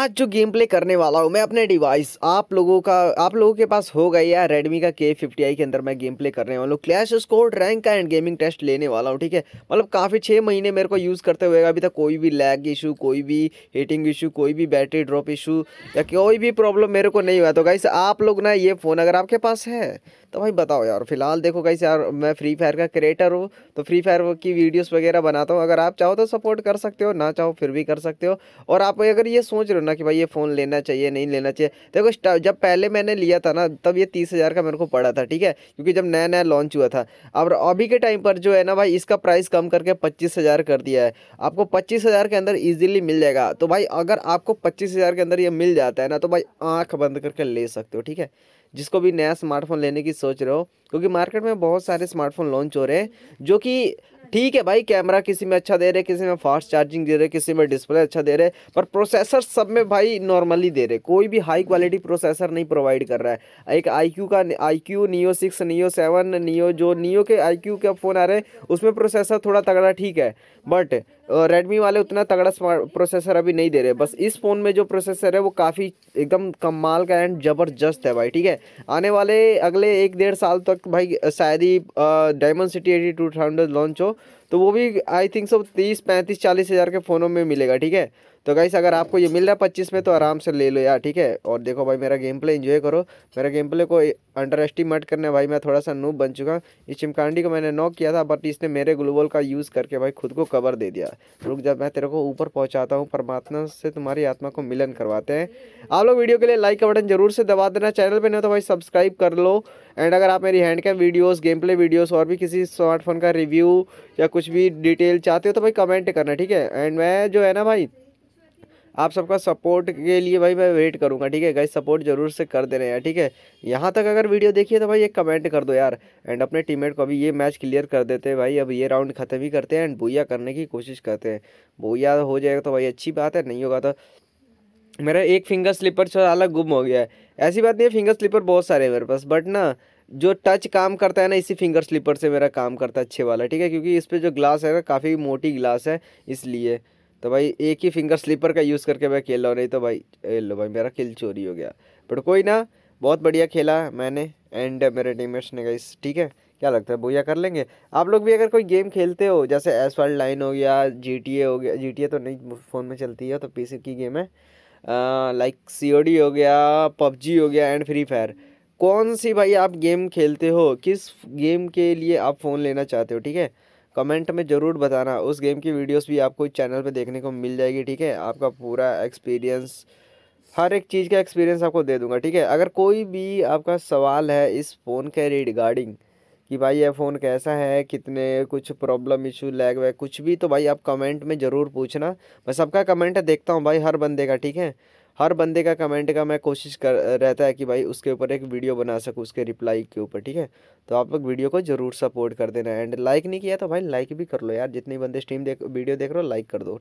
आज जो game play करने वाला हूँ मैं अपने डिवाइस आप लोगों का आप लोगों के पास होगा या रेडमी का के फिफ्टी आई के अंदर मैं गेम प्ले करने वाला हूँ क्लैश स्कोर रैंक का एंड गेमिंग टेस्ट लेने वाला हूँ ठीक है मतलब काफ़ी छः महीने मेरे को यूज़ करते हुए अभी तक कोई भी लैग इशू कोई भी हीटिंग इशू कोई भी बैटरी ड्रॉप इशू या कोई भी प्रॉब्लम मेरे को नहीं हुआ तो गाइस आप लोग ना ये फ़ोन अगर आपके पास है तो भाई बताओ यार फिलहाल देखो गाइस यार मैं फ्री फायर का क्रिएटर हूँ तो फ्री फायर की वीडियोज़ वगैरह बनाता हूँ अगर आप चाहो तो सपोर्ट कर सकते हो ना चाहो फिर भी कर सकते हो और आप अगर ये सोच रहे हो करना कि भाई ये फ़ोन लेना चाहिए नहीं लेना चाहिए देखो जब पहले मैंने लिया था ना तब ये तीस हज़ार का मेरे को पड़ा था ठीक है क्योंकि जब नया नया लॉन्च हुआ था अब अभी के टाइम पर जो है ना भाई इसका प्राइस कम करके पच्चीस हज़ार कर दिया है आपको पच्चीस हज़ार के अंदर ईजिली मिल जाएगा तो भाई अगर आपको पच्चीस हज़ार के अंदर ये मिल जाता है ना तो भाई आँख बंद करके ले सकते हो ठीक है जिसको भी नया स्मार्टफोन लेने की सोच रहे हो क्योंकि मार्केट में बहुत सारे स्मार्टफोन लॉन्च हो रहे हैं जो कि ठीक है भाई कैमरा किसी में अच्छा दे रहे किसी में फास्ट चार्जिंग दे रहे किसी में डिस्प्ले अच्छा दे रहे पर प्रोसेसर सब में भाई नॉर्मली दे रहे कोई भी हाई क्वालिटी प्रोसेसर नहीं प्रोवाइड कर रहा है एक आई का iQOO neo six neo seven neo जो नियो के आई क्यू के फ़ोन आ रहे हैं उसमें प्रोसेसर थोड़ा तगड़ा ठीक है बट रेडमी वाले उतना तगड़ा स्मार्ट प्रोसेसर अभी नहीं दे रहे बस इस फ़ोन में जो प्रोसेसर है वो काफ़ी एकदम कमाल का एंड ज़बरदस्त है भाई ठीक है आने वाले अगले एक डेढ़ साल तक भाई शायद ही diamond city eighty two hundred launch हो तो वो भी आई थिंक सो तीस पैंतीस चालीस हज़ार के फ़ोनों में मिलेगा ठीक है तो गाइस अगर आपको ये मिल रहा है पच्चीस में तो आराम से ले लो यार ठीक है और देखो भाई मेरा गेम प्ले इन्जॉय करो मेरा गेम प्ले को अंडर एस्टिमेट करना भाई मैं थोड़ा सा नूब बन चुका इस चिमकांडी को मैंने नॉक किया था बट इसने मेरे ग्लोबल का यूज़ करके भाई खुद को कवर दे दिया रुक जब मैं तेरे को ऊपर पहुँचाता हूँ परमात्मा से तुम्हारी आत्मा को मिलन करवाते हैं आप लोग वीडियो के लिए लाइक का बटन जरूर से दबा देना चैनल पर नहीं तो भाई सब्सक्राइब कर लो एंड अगर आप मेरी hand cam videos game play videos और भी किसी स्मार्टफोन का रिव्यू या कुछ भी डिटेल चाहते हो तो भाई कमेंट करना ठीक है एंड मैं जो है ना भाई आप सबका सपोर्ट के लिए भाई मैं वेट करूँगा ठीक है गाइस सपोर्ट जरूर से कर दे रहे हैं ठीक है यहाँ तक अगर वीडियो देखिए तो भाई एक कमेंट कर दो यार एंड अपने टीममेट को अभी ये मैच क्लियर कर देते हैं भाई अब ये राउंड ख़त्म ही करते हैं एंड बोया करने की कोशिश करते हैं बोया हो जाएगा तो भाई अच्छी बात है नहीं होगा तो मेरा एक फिंगर स्लिपर अलग गुम हो गया है ऐसी बात नहीं है फिंगर स्लिपर बहुत सारे हैं मेरे पास बट ना जो टच काम करता है ना इसी फिंगर स्लिपर से मेरा काम करता है अच्छे वाला ठीक है क्योंकि इस पर जो ग्लास है ना काफ़ी मोटी ग्लास है इसलिए तो भाई एक ही फिंगर स्लीपर का यूज़ करके मैं खेल रहा हूँ नहीं तो भाई लो भाई मेरा खेल चोरी हो गया बट कोई ना बहुत बढ़िया खेला मैंने एंड मेरे टीमेट्स ने गई ठीक है क्या लगता है भैया कर लेंगे आप लोग भी अगर कोई गेम खेलते हो जैसे एस वर्ल्ड लाइन हो गया जी टी ए हो गया जी टी ए तो नहीं फ़ोन में चलती है तो पी सी की गेम है लाइक सी ओ डी हो गया पबजी हो गया एंड फ्री फायर कौन सी भाई आप गेम खेलते हो किस गेम के लिए आप फ़ोन लेना चाहते हो ठीक है कमेंट में ज़रूर बताना उस गेम की वीडियोस भी आपको चैनल पे देखने को मिल जाएगी ठीक है आपका पूरा एक्सपीरियंस हर एक चीज़ का एक्सपीरियंस आपको दे दूंगा ठीक है अगर कोई भी आपका सवाल है इस फ़ोन के रिगार्डिंग कि भाई ये फ़ोन कैसा है कितने कुछ प्रॉब्लम इशू लैग वैग कुछ भी तो भाई आप कमेंट में ज़रूर पूछना मैं सबका कमेंट देखता हूँ भाई हर बंदे का ठीक है हर बंदे का कमेंट का मैं कोशिश कर रहता है कि भाई उसके ऊपर एक वीडियो बना सकूँ उसके रिप्लाई के ऊपर ठीक है तो आप लोग वीडियो को ज़रूर सपोर्ट कर देना एंड लाइक नहीं किया तो भाई लाइक भी कर लो यार जितने बंदे स्ट्रीम देख वीडियो देख रहे हो लाइक कर दो